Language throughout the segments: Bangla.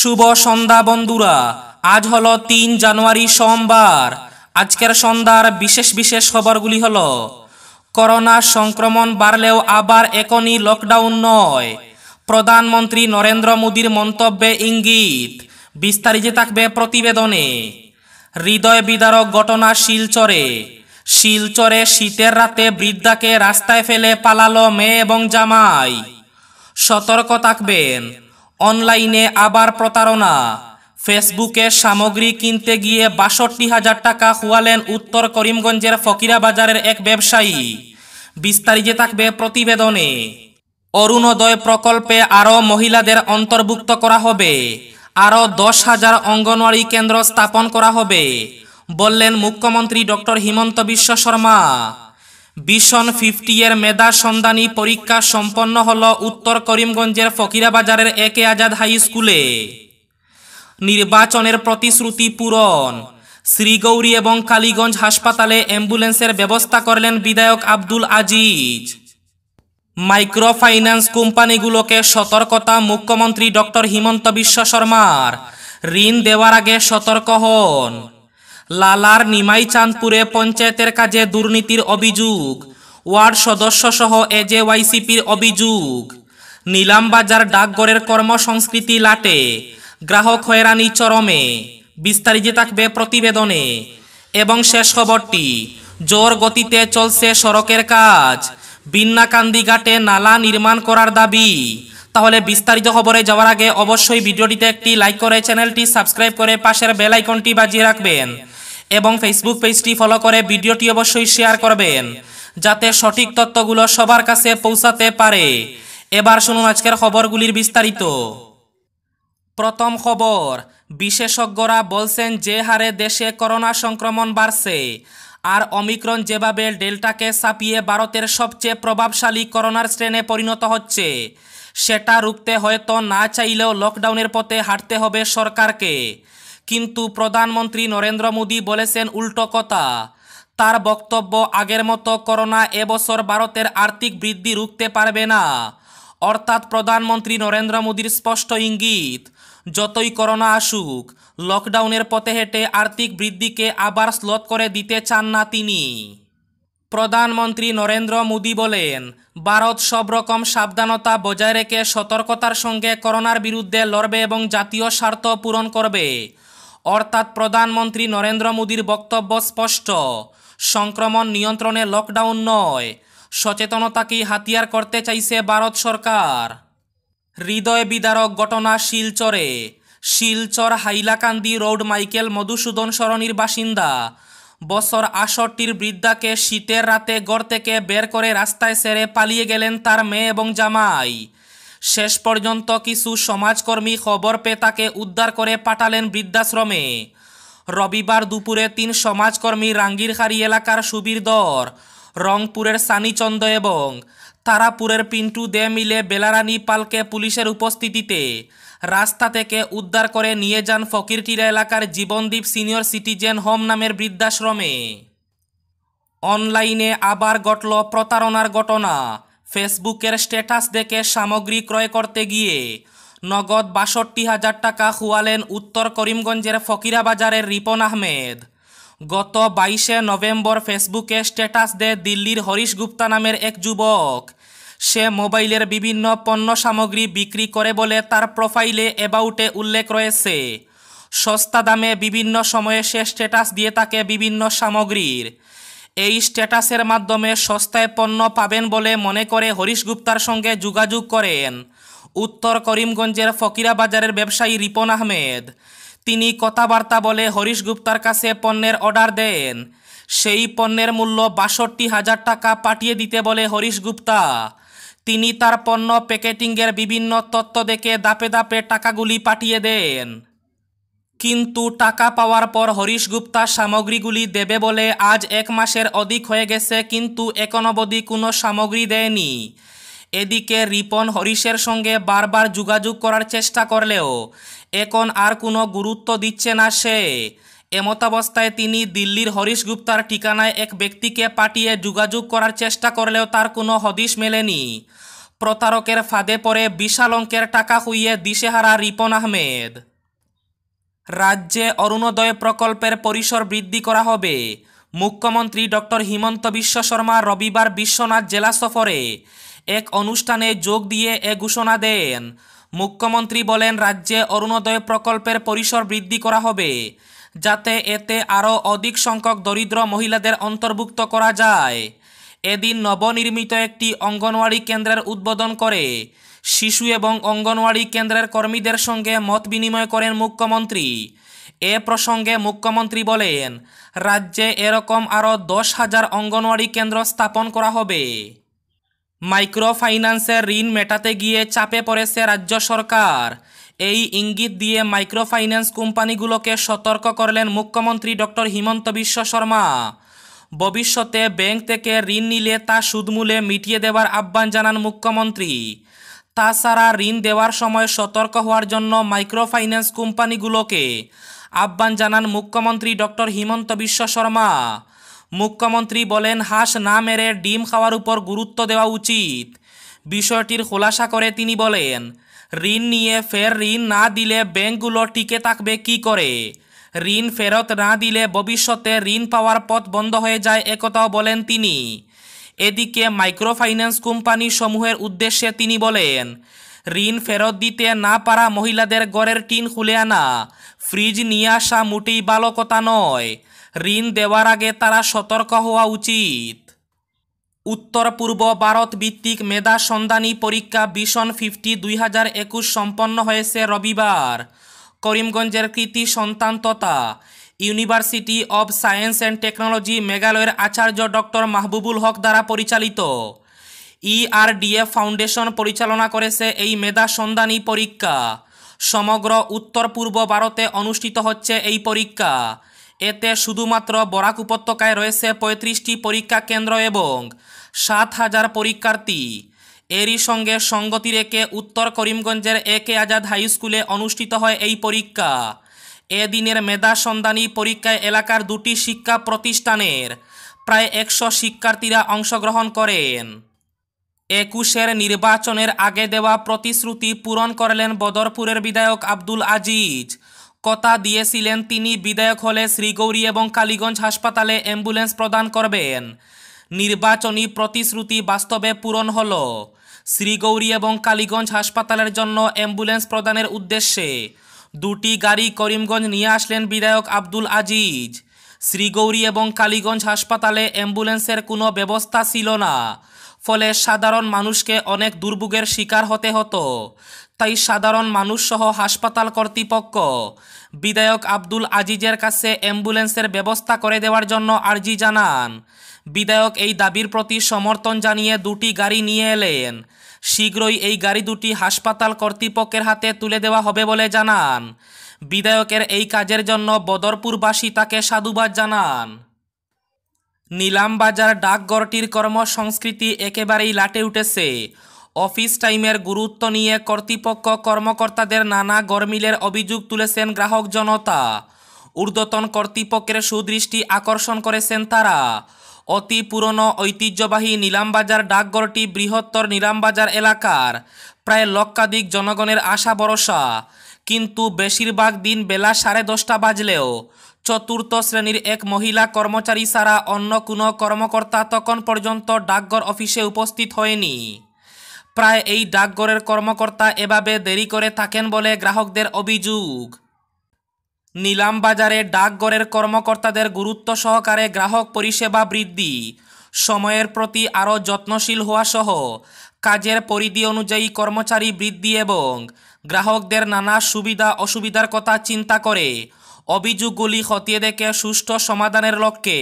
শুভ সন্ধ্যা বন্ধুরা আজ হল তিন জানুয়ারি সোমবার আজকের সন্ধ্যার বিশেষ বিশেষ খবরগুলি হল করোনা সংক্রমণ বাড়লেও আবার এখনই লকডাউন নয় প্রধানমন্ত্রী নরেন্দ্র মোদীর মন্তব্যে ইঙ্গিত বিস্তারিত থাকবে প্রতিবেদনে হৃদয় বিদারক ঘটনা শিলচরে শিলচরে শীতের রাতে বৃদ্ধাকে রাস্তায় ফেলে পালালো মেয়ে এবং জামাই সতর্ক থাকবেন অনলাইনে আবার প্রতারণা ফেসবুকে সামগ্রী কিনতে গিয়ে বাষট্টি হাজার টাকা খুয়ালেন উত্তর করিমগঞ্জের ফকিরা বাজারের এক ব্যবসায়ী বিস্তারিত থাকবে প্রতিবেদনে অরুণোদয় প্রকল্পে আরও মহিলাদের অন্তর্ভুক্ত করা হবে আরও দশ হাজার অঙ্গনওয়াড়ি কেন্দ্র স্থাপন করা হবে বললেন মুখ্যমন্ত্রী ডক্টর হিমন্ত বিশ্ব শর্মা বিশন ফিফটি এর মেধা সন্ধানী পরীক্ষা সম্পন্ন হল উত্তর করিমগঞ্জের ফকিরাবাজারের একে আজাদ হাই স্কুলে নির্বাচনের প্রতিশ্রুতি পূরণ শ্রীগৌরী এবং কালীগঞ্জ হাসপাতালে অ্যাম্বুলেন্সের ব্যবস্থা করলেন বিধায়ক আব্দুল আজিজ মাইক্রো ফাইন্যান্স কোম্পানিগুলোকে সতর্কতা মুখ্যমন্ত্রী ডক্টর হিমন্ত বিশ্ব শর্মার ঋণ দেওয়ার আগে সতর্ক হন লালার নিমাই চাঁদপুরে পঞ্চায়েতের কাজে দুর্নীতির অভিযোগ ওয়ার্ড সদস্য সহ এজে ওয়াইসিপির অভিযোগ নিলামবাজার ডাকঘরের কর্মসংস্কৃতি লাটে গ্রাহক হয়রানি চরমে বিস্তারিত থাকবে প্রতিবেদনে এবং শেষ খবরটি জোর গতিতে চলছে সড়কের কাজ বিন্নাকান্দি ঘাটে নালা নির্মাণ করার দাবি তাহলে বিস্তারিত খবরে যাওয়ার আগে অবশ্যই ভিডিওটিতে একটি লাইক করে চ্যানেলটি সাবস্ক্রাইব করে পাশের বেল আইকনটি বাজিয়ে রাখবেন এবং ফেসবুক পেজটি ফলো করে ভিডিওটি অবশ্যই শেয়ার করবেন যাতে সঠিক তত্ত্বগুলো সবার কাছে পৌঁছাতে পারে এবার শুনুন আজকের খবরগুলির বিস্তারিত প্রথম খবর বিশেষজ্ঞরা বলছেন যে হারে দেশে করোনা সংক্রমণ বাড়ছে আর অমিক্রণ যেভাবে ডেল্টাকে ছাপিয়ে ভারতের সবচেয়ে প্রভাবশালী করোনার স্ট্রেনে পরিণত হচ্ছে সেটা রুখতে হয়তো না চাইলেও লকডাউনের পথে হাঁটতে হবে সরকারকে কিন্তু প্রধানমন্ত্রী নরেন্দ্র মোদী বলেছেন উল্টো কথা তার বক্তব্য আগের মতো করোনা এবছর ভারতের আর্থিক বৃদ্ধি রুখতে পারবে না অর্থাৎ প্রধানমন্ত্রী নরেন্দ্র মোদীর স্পষ্ট ইঙ্গিত যতই করোনা আসুক লকডাউনের পথে হেঁটে আর্থিক বৃদ্ধিকে আবার স্লোত করে দিতে চান না তিনি প্রধানমন্ত্রী নরেন্দ্র মোদী বলেন ভারত সব রকম সাবধানতা বজায় রেখে সতর্কতার সঙ্গে করোনার বিরুদ্ধে লড়বে এবং জাতীয় স্বার্থ পূরণ করবে অর্থাৎ প্রধানমন্ত্রী নরেন্দ্র মোদীর বক্তব্য স্পষ্ট সংক্রমণ নিয়ন্ত্রণে লকডাউন নয় সচেতনতাকেই হাতিয়ার করতে চাইছে ভারত সরকার হৃদয় বিদারক ঘটনা শিলচরে শিলচর হাইলাকান্দি রোড মাইকেল মধুসূদন সরণির বাসিন্দা বছর আষট্টির বৃদ্ধাকে শীতের রাতে ঘর থেকে বের করে রাস্তায় সেরে পালিয়ে গেলেন তার মেয়ে এবং জামাই শেষ পর্যন্ত কিছু সমাজকর্মী খবর পেয়ে তাকে উদ্ধার করে পাঠালেন বৃদ্ধাশ্রমে রবিবার দুপুরে তিন সমাজকর্মী রাঙ্গিরহারি এলাকার সুবীর দর রংপুরের সানিচন্দ এবং তারাপুরের পিন্টু দে মিলে বেলারানি পালকে পুলিশের উপস্থিতিতে রাস্তা থেকে উদ্ধার করে নিয়ে যান ফকিরটিরা এলাকার জীবনদ্বীপ সিনিয়র সিটিজেন হোম নামের বৃদ্ধাশ্রমে অনলাইনে আবার ঘটল প্রতারণার ঘটনা ফেসবুকের স্ট্যাটাস দেখে সামগ্রী ক্রয় করতে গিয়ে নগদ বাষট্টি হাজার টাকা খুয়ালেন উত্তর করিমগঞ্জের ফকিরা বাজারের রিপন আহমেদ গত বাইশে নভেম্বর ফেসবুকে স্ট্যাটাস দেয় দিল্লির হরিশ গুপ্তা নামের এক যুবক সে মোবাইলের বিভিন্ন পণ্য সামগ্রী বিক্রি করে বলে তার প্রোফাইলে অ্যাবাউটে উল্লেখ রয়েছে সস্তা দামে বিভিন্ন সময়ে সে স্ট্যাটাস দিয়ে থাকে বিভিন্ন সামগ্রীর এই স্ট্যাটাসের মাধ্যমে সস্তায় পণ্য পাবেন বলে মনে করে হরিশ গুপ্তার সঙ্গে যোগাযোগ করেন উত্তর করিমগঞ্জের ফকিরা বাজারের ব্যবসায়ী রিপন আহমেদ তিনি কথাবার্তা বলে হরিশ গুপ্তার কাছে পণ্যের অর্ডার দেন সেই পণ্যের মূল্য বাষট্টি হাজার টাকা পাঠিয়ে দিতে বলে হরিশ গুপ্তা তিনি তার পণ্য প্যাকেটিংয়ের বিভিন্ন তত্ত্ব দেখে দাপে দাপে টাকাগুলি পাঠিয়ে দেন কিন্তু টাকা পাওয়ার পর হরিশ গুপ্তা সামগ্রীগুলি দেবে বলে আজ এক মাসের অধিক হয়ে গেছে কিন্তু এখন অবধি কোনো সামগ্রী দেয়নি এদিকে রিপন হরিশের সঙ্গে বারবার যোগাযোগ করার চেষ্টা করলেও এখন আর কোনো গুরুত্ব দিচ্ছে না সে এমতাবস্থায় তিনি দিল্লির হরিশ গুপ্তার ঠিকানায় এক ব্যক্তিকে পাঠিয়ে যোগাযোগ করার চেষ্টা করলেও তার কোনো হদিশ মেলেনি প্রতারকের ফাঁদে পড়ে বিশাল অঙ্কের টাকা হুইয়ে দিশেহারা রিপন আহমেদ রাজ্যে অরুণোদয় প্রকল্পের পরিসর বৃদ্ধি করা হবে মুখ্যমন্ত্রী ডক্টর হিমন্ত বিশ্ব শর্মা রবিবার বিশ্বনাথ জেলা সফরে এক অনুষ্ঠানে যোগ দিয়ে এ ঘোষণা দেন মুখ্যমন্ত্রী বলেন রাজ্যে অরুণোদয় প্রকল্পের পরিসর বৃদ্ধি করা হবে যাতে এতে আরও অধিক সংখ্যক দরিদ্র মহিলাদের অন্তর্ভুক্ত করা যায় এদিন নবনির্মিত একটি অঙ্গনওয়াড়ি কেন্দ্রের উদ্বোধন করে শিশু এবং অঙ্গনওয়াড়ি কেন্দ্রের কর্মীদের সঙ্গে মত বিনিময় করেন মুখ্যমন্ত্রী এ প্রসঙ্গে মুখ্যমন্ত্রী বলেন রাজ্যে এরকম আরও দশ হাজার অঙ্গনওয়াড়ি কেন্দ্র স্থাপন করা হবে মাইক্রো ফাইন্যান্সের ঋণ মেটাতে গিয়ে চাপে পড়েছে রাজ্য সরকার এই ইঙ্গিত দিয়ে মাইক্রো ফাইন্যান্স কোম্পানিগুলোকে সতর্ক করলেন মুখ্যমন্ত্রী ডক্টর হিমন্ত বিশ্ব শর্মা ভবিষ্যতে ব্যাংক থেকে ঋণ নিলে তা সুদমূলে মিটিয়ে দেওয়ার আহ্বান জানান মুখ্যমন্ত্রী তাছাড়া ঋণ দেওয়ার সময় সতর্ক হওয়ার জন্য মাইক্রোফাইন্যান্স কোম্পানিগুলোকে আহ্বান জানান মুখ্যমন্ত্রী ডক্টর হিমন্ত বিশ্ব শর্মা মুখ্যমন্ত্রী বলেন হাঁস না মেরে ডিম খাওয়ার উপর গুরুত্ব দেওয়া উচিত বিষয়টির খোলাসা করে তিনি বলেন ঋণ নিয়ে ফের ঋণ না দিলে ব্যাংকগুলো টিকে থাকবে কি করে ঋণ ফেরত না দিলে ভবিষ্যতে ঋণ পাওয়ার পথ বন্ধ হয়ে যায় একথাও বলেন তিনি এদিকে মাইক্রোফাইন্যান্স কোম্পানি সমূহের উদ্দেশ্যে তিনি বলেন ঋণ ফেরত দিতে না পারা মহিলাদের গড়ের টিন খুলে আনা ফ্রিজ নিয়ে আসা মোটেই বালকতা নয় ঋণ দেওয়ার আগে তারা সতর্ক হওয়া উচিত উত্তর পূর্ব ভারত ভিত্তিক মেধা সন্ধানী পরীক্ষা বিশন ফিফটি দুই হাজার একুশ সম্পন্ন হয়েছে রবিবার করিমগঞ্জের কৃতি সন্তান তথা university of science and technology মেঘালয়ের আচার্য ডক্টর মাহবুবুল হক দ্বারা পরিচালিত ইআরডিএফ e ফাউন্ডেশন পরিচালনা করেছে এই মেধা সন্ধানী পরীক্ষা সমগ্র উত্তর পূর্ব ভারতে অনুষ্ঠিত হচ্ছে এই পরীক্ষা এতে শুধুমাত্র বরাক উপত্যকায় রয়েছে পঁয়ত্রিশটি পরীক্ষা কেন্দ্র এবং সাত হাজার পরীক্ষার্থী এরই সঙ্গে সঙ্গতি রেখে উত্তর করিমগঞ্জের এ কে আজাদ হাই স্কুলে অনুষ্ঠিত হয় এই পরীক্ষা এদিনের মেধা সন্ধানী পরীক্ষায় এলাকার দুটি শিক্ষা প্রতিষ্ঠানের প্রায় একশো শিক্ষার্থীরা অংশগ্রহণ করেন একুশের নির্বাচনের আগে দেওয়া প্রতিশ্রুতি পূরণ করলেন বদরপুরের বিধায়ক আব্দুল আজিজ কথা দিয়েছিলেন তিনি বিধায়ক হলে শ্রীগৌরী এবং কালীগঞ্জ হাসপাতালে অ্যাম্বুলেন্স প্রদান করবেন নির্বাচনী প্রতিশ্রুতি বাস্তবে পূরণ হল শ্রীগৌরী এবং কালীগঞ্জ হাসপাতালের জন্য অ্যাম্বুলেন্স প্রদানের উদ্দেশ্যে দুটি গাড়ি করিমগঞ্জ নিয়ে আসলেন বিধায়ক আব্দুল আজিজ শ্রীগৌরী এবং কালীগঞ্জ হাসপাতালে অ্যাম্বুলেন্সের কোনো ব্যবস্থা ছিল না ফলে সাধারণ মানুষকে অনেক দুর্ভোগের শিকার হতে হতো তাই সাধারণ মানুষসহ হাসপাতাল কর্তৃপক্ষ বিধায়ক আব্দুল আজিজের কাছে অ্যাম্বুলেন্সের ব্যবস্থা করে দেওয়ার জন্য আর্জি জানান বিধায়ক এই দাবির প্রতি সমর্থন জানিয়ে দুটি গাড়ি নিয়ে এলেন শীঘ্রই এই গাড়ি দুটি হাসপাতাল কর্তৃপক্ষের হাতে তুলে দেওয়া হবে বলে জানান বিধায়কের এই কাজের জন্য বদরপুরবাসী তাকে সাধুবাদ জানান নিলামবাজার ডাকঘরটির কর্মসংস্কৃতি একেবারেই লাটে উঠেছে অফিস টাইমের গুরুত্ব নিয়ে কর্তৃপক্ষ কর্মকর্তাদের নানা গরমিলের অভিযোগ তুলেছেন গ্রাহক জনতা ঊর্ধ্বতন কর্তৃপক্ষের সুদৃষ্টি আকর্ষণ করেছেন তারা অতি পুরনো ঐতিহ্যবাহী নিলামবাজার ডাকঘরটি বৃহত্তর নিলামবাজার এলাকার প্রায় লক্ষাধিক জনগণের আশা ভরসা কিন্তু বেশিরভাগ দিন বেলা সাড়ে দশটা বাজলেও চতুর্থ শ্রেণীর এক মহিলা কর্মচারী ছাড়া অন্য কোনো কর্মকর্তা তখন পর্যন্ত ডাকঘর অফিসে উপস্থিত হয়নি প্রায় এই ডাকঘরের কর্মকর্তা এভাবে দেরি করে থাকেন বলে গ্রাহকদের অভিযোগ নিলাম বাজারে ডাকঘরের কর্মকর্তাদের গুরুত্ব সহকারে গ্রাহক পরিষেবা বৃদ্ধি সময়ের প্রতি আরও যত্নশীল হওয়াসহ কাজের পরিধি অনুযায়ী কর্মচারী বৃদ্ধি এবং গ্রাহকদের নানা সুবিধা অসুবিধার কথা চিন্তা করে অভিযোগগুলি খতিয়ে দেখে সুষ্ঠু সমাধানের লক্ষ্যে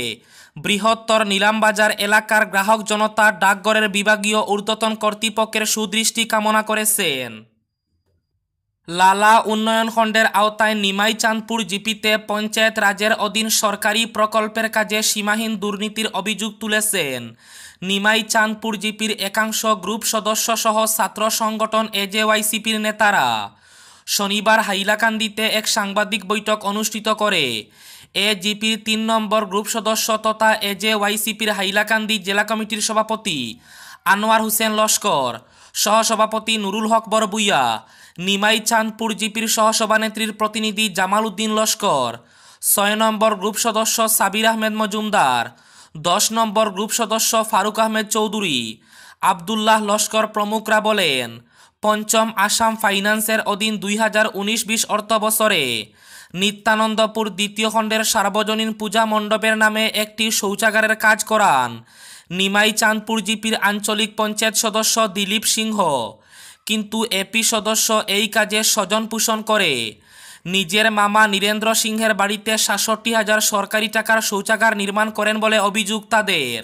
বৃহত্তর নিলামবাজার এলাকার গ্রাহক জনতা ডাকঘরের বিভাগীয় ঊর্ধ্বতন কর্তৃপক্ষের সুদৃষ্টি কামনা করেছেন লালা উন্নয়ন খণ্ডের আওতায় নিমাই চাঁদপুর জিপিতে পঞ্চায়েত রাজের অধীন সরকারি প্রকল্পের কাজে সীমাহীন দুর্নীতির অভিযোগ তুলেছেন নিমাই চাঁদপুর জিপির একাংশ গ্রুপ সদস্য সহ ছাত্র সংগঠন এজেওয়াইসিপির নেতারা শনিবার হাইলাকান্দিতে এক সাংবাদিক বৈঠক অনুষ্ঠিত করে এ জিপির তিন নম্বর গ্রুপ সদস্য তথা এজেওয়াইসিপির হাইলাকান্দি জেলা কমিটির সভাপতি আনোয়ার হোসেন লস্কর সহসভাপতি নুরুল হক বরবুইয়া নিমাই চাঁদপুর জিপির সহসভানেত্রীর প্রতিনিধি জামাল উদ্দিন লস্কর ছয় নম্বর গ্রুপ সদস্য সাবির আহমেদ মজুমদার দশ নম্বর গ্রুপ সদস্য ফারুক আহমেদ চৌধুরী আবদুল্লাহ লস্কর প্রমুখরা বলেন পঞ্চম আসাম ফাইন্যান্সের অধীন দুই হাজার উনিশ বিশ অর্থ বছরে নিত্যানন্দপুর দ্বিতীয় খণ্ডের সার্বজনীন পূজা মণ্ডপের নামে একটি শৌচাগারের কাজ করান নিমাই চাঁদপুর জিপির আঞ্চলিক পঞ্চায়েত সদস্য দিলীপ সিংহ কিন্তু এপি সদস্য এই কাজে স্বজন পোষণ করে নিজের মামা নীরেন্দ্র সিংহের বাড়িতে সাতষট্টি হাজার সরকারি টাকার শৌচাগার নির্মাণ করেন বলে অভিযোগ তাদের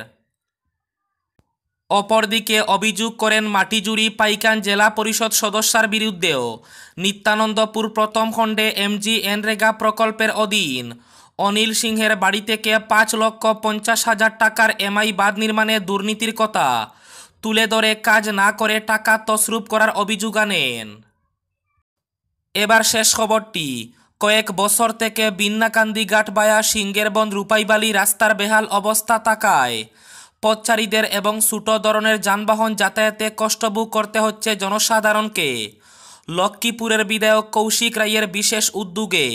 অপরদিকে অভিযোগ করেন মাটিজুড়ি পাইকান জেলা পরিষদ সদস্যার বিরুদ্ধেও নিত্যানন্দপুর প্রথম খণ্ডে এমজি এনরেগা প্রকল্পের অধীন অনিল সিংহের বাড়ি থেকে পাঁচ লক্ষ পঞ্চাশ হাজার টাকার এমআই বাদ নির্মাণে দুর্নীতির কথা তুলে ধরে কাজ না করে টাকা তসরুপ করার অভিযোগ আনেন এবার শেষ খবরটি কয়েক বছর থেকে বিন্নাকান্দি গাটবায়া সিঙ্গেরবন রূপাইবালি রাস্তার বেহাল অবস্থা তাকায় পথচারীদের এবং ছোট ধরনের যানবাহন যাতায়াতে কষ্টভোগ করতে হচ্ছে জনসাধারণকে লক্ষ্মীপুরের বিধায়ক কৌশিক রায়ের বিশেষ উদ্যোগে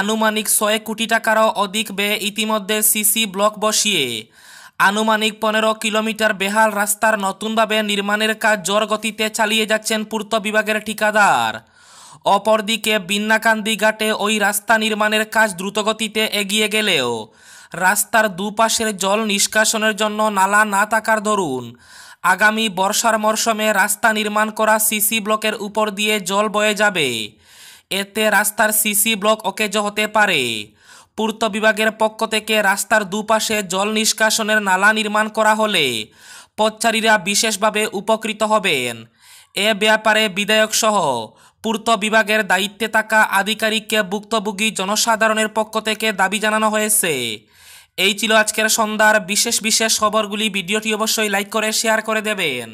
আনুমানিক ছয় কোটি টাকারও অধিক ব্যয়ে ইতিমধ্যে সিসি ব্লক বসিয়ে আনুমানিক পনেরো কিলোমিটার বেহাল রাস্তার নতুনভাবে নির্মাণের কাজ জোর গতিতে চালিয়ে যাচ্ছেন পূর্ত বিভাগের ঠিকাদার অপরদিকে বিন্নাকান্দি ঘাটে ওই রাস্তা নির্মাণের কাজ দ্রুতগতিতে এগিয়ে গেলেও রাস্তার দুপাশের জল নিষ্কাশনের জন্য নালা না থাকার ধরুন আগামী বর্ষার মরশুমে রাস্তা নির্মাণ করা সিসি ব্লকের উপর দিয়ে জল বয়ে যাবে এতে রাস্তার সিসি ব্লক অকেজ হতে পারে পূর্ত বিভাগের পক্ষ থেকে রাস্তার দুপাশে জল নিষ্কাশনের নালা নির্মাণ করা হলে পথচারীরা বিশেষভাবে উপকৃত হবেন এ ব্যাপারে বিধায়ক সহ পূর্ত বিভাগের দায়িত্বে থাকা আধিকারিককে ভুক্তভোগী জনসাধারণের পক্ষ থেকে দাবি জানানো হয়েছে এই ছিল আজকের সন্ধ্যার বিশেষ বিশেষ খবরগুলি ভিডিওটি অবশ্যই লাইক করে শেয়ার করে দেবেন